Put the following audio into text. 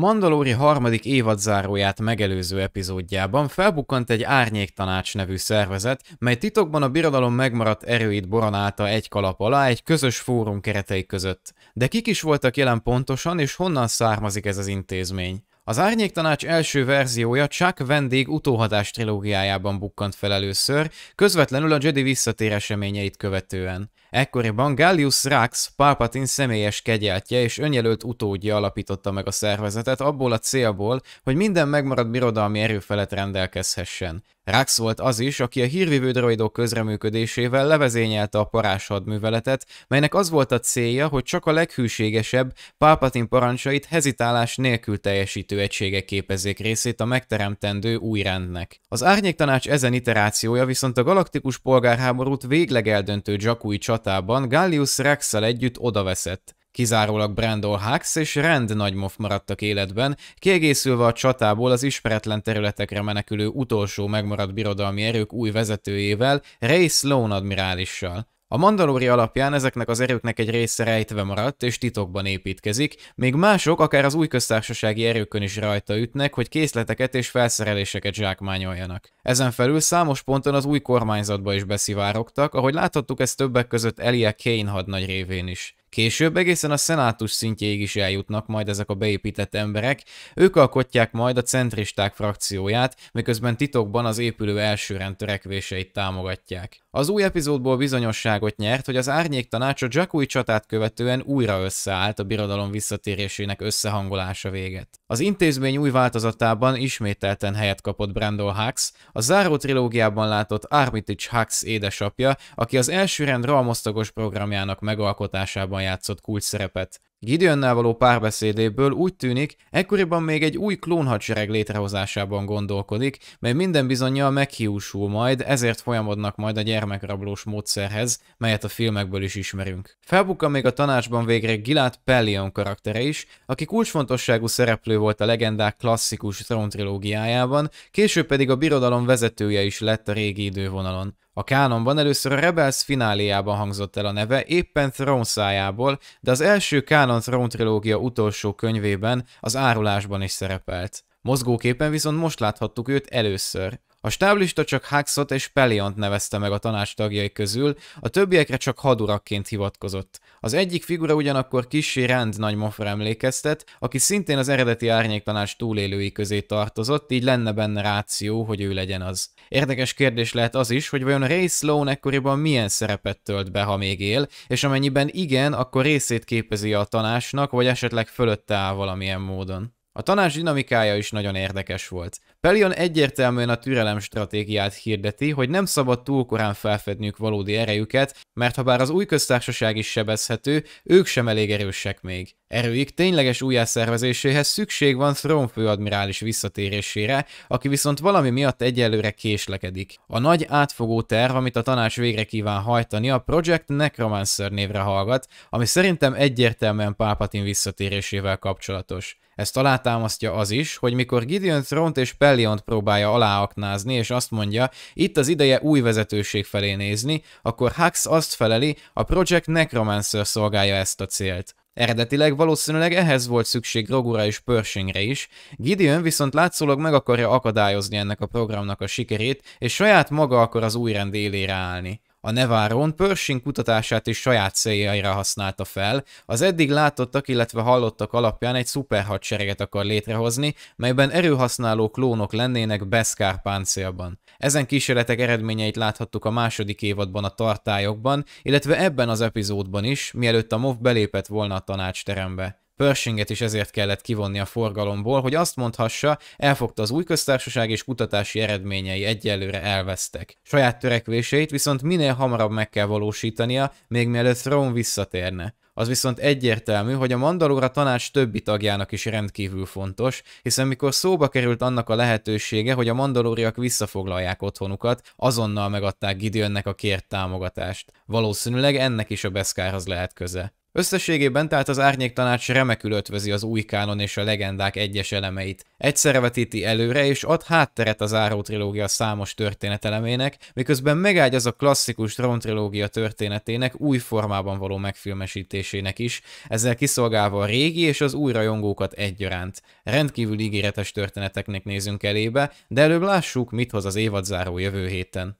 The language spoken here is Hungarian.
Mandalori harmadik évadzáróját megelőző epizódjában felbukkant egy árnyéktanács nevű szervezet, mely titokban a birodalom megmaradt erőit boronálta egy kalap alá egy közös fórum keretei között. De kik is voltak jelen pontosan, és honnan származik ez az intézmény? Az Árnyék Tanács első verziója csak vendég utóhatás trilógiájában bukkant fel először, közvetlenül a Jedi visszatér eseményeit követően. Ekkoriban Gallius Rax Palpatine személyes kegyeltje és önjelölt utódja alapította meg a szervezetet abból a célból, hogy minden megmaradt birodalmi felett rendelkezhessen. Rax volt az is, aki a hírvívő droidok közreműködésével levezényelte a parás hadműveletet, melynek az volt a célja, hogy csak a leghűségesebb, Palpatine parancsait hezitálás nélkül teljesítő egységek képezzék részét a megteremtendő új rendnek. Az Árnyék Tanács ezen iterációja viszont a galaktikus polgárháborút végleg eldöntő Jakui csatában Gallius rex együtt odaveszett. Kizárólag Brandol Hux és Rand Nagymoff maradtak életben, kiegészülve a csatából az ismeretlen területekre menekülő utolsó megmaradt birodalmi erők új vezetőjével, Ray Sloan admirálissal. A Mandalori alapján ezeknek az erőknek egy része rejtve maradt és titokban építkezik, még mások akár az új köztársasági erőkön is rajta ütnek, hogy készleteket és felszereléseket zsákmányoljanak. Ezen felül számos ponton az új kormányzatba is beszivárogtak, ahogy láthattuk ezt többek között Elia Kane hadnagy révén is. Később egészen a szenátus szintjéig is eljutnak majd ezek a beépített emberek, ők alkotják majd a centristák frakcióját, miközben titokban az épülő rend törekvéseit támogatják. Az új epizódból bizonyosságot nyert, hogy az árnyék tanács a Jakui csatát követően újra összeállt a birodalom visszatérésének összehangolása véget. Az intézmény új változatában ismételten helyet kapott Brandol Hux, a záró trilógiában látott Armitage Hux édesapja, aki az első rend Ramosztagos programjának megalkotásában játszott kulcs szerepet. Gideonnel való párbeszédéből úgy tűnik, ekkoriban még egy új klónhadsereg létrehozásában gondolkodik, mely minden bizonyal meghiúsul majd, ezért folyamodnak majd a gyermekrablós módszerhez, melyet a filmekből is ismerünk. Felbukkan még a tanácsban végre Gilad Pellion karaktere is, aki kulcsfontosságú szereplő volt a legendák klasszikus trón trilógiájában, később pedig a birodalom vezetője is lett a régi idővonalon. A kánonban először a Rebels fináléjában hangzott el a neve, éppen Throne szájából, de az első kánon Throne trilógia utolsó könyvében, az árulásban is szerepelt. Mozgóképen viszont most láthattuk őt először. A stáblista csak Huxot és Peliant nevezte meg a tanács tagjai közül, a többiekre csak hadurakként hivatkozott. Az egyik figura ugyanakkor kissé rend mofra emlékeztet, aki szintén az eredeti árnyéktanács túlélői közé tartozott, így lenne benne ráció, hogy ő legyen az. Érdekes kérdés lehet az is, hogy vajon Ray Sloan ekkoriban milyen szerepet tölt be, ha még él, és amennyiben igen, akkor részét képezi a tanácsnak, vagy esetleg fölötte áll valamilyen módon. A tanács dinamikája is nagyon érdekes volt. Pelion egyértelműen a türelem stratégiát hirdeti, hogy nem szabad túl korán felfedniük valódi erejüket, mert ha bár az új köztársaság is sebezhető, ők sem elég erősek még. Erőik tényleges újjászervezéséhez szükség van Thrawn főadmirális visszatérésére, aki viszont valami miatt egyelőre késlekedik. A nagy átfogó terv, amit a tanács végre kíván hajtani, a Project Necromancer névre hallgat, ami szerintem egyértelműen Pápatin visszatérésével kapcsolatos. Ezt alátámasztja az is, hogy mikor Gideon Thront és Pelliont próbálja aláaknázni, és azt mondja, itt az ideje új vezetőség felé nézni, akkor Hux azt feleli, a Project Necromancer szolgálja ezt a célt. Eredetileg valószínűleg ehhez volt szükség Rogura és Pershingre is, Gideon viszont látszólag meg akarja akadályozni ennek a programnak a sikerét, és saját maga akar az új rend élére állni. A neváron Pershing kutatását is saját céljaira használta fel, az eddig látottak, illetve hallottak alapján egy szuperhadsereget akar létrehozni, melyben erőhasználó klónok lennének Beskár páncélban. Ezen kísérletek eredményeit láthattuk a második évadban a tartályokban, illetve ebben az epizódban is, mielőtt a MOV belépett volna a tanácsterembe. Pershinget is ezért kellett kivonni a forgalomból, hogy azt mondhassa, elfogta az új köztársaság és kutatási eredményei egyelőre elvesztek. Saját törekvéseit viszont minél hamarabb meg kell valósítania, még mielőtt Throne visszatérne. Az viszont egyértelmű, hogy a Mandalora tanács többi tagjának is rendkívül fontos, hiszen mikor szóba került annak a lehetősége, hogy a mandalóriak visszafoglalják otthonukat, azonnal megadták Gideonnek a kért támogatást. Valószínűleg ennek is a Beszkárhoz lehet köze. Összességében tehát az Árnyék Tanács remekül ötvözi az új kánon és a legendák egyes elemeit. Egyszerre vetíti előre és ad hátteret az záró trilógia számos történetelemének, miközben megágy az a klasszikus Tron trilógia történetének új formában való megfilmesítésének is, ezzel kiszolgálva a régi és az új rajongókat egyaránt. Rendkívül ígéretes történeteknek nézünk elébe, de előbb lássuk, mit hoz az évadzáró jövő héten.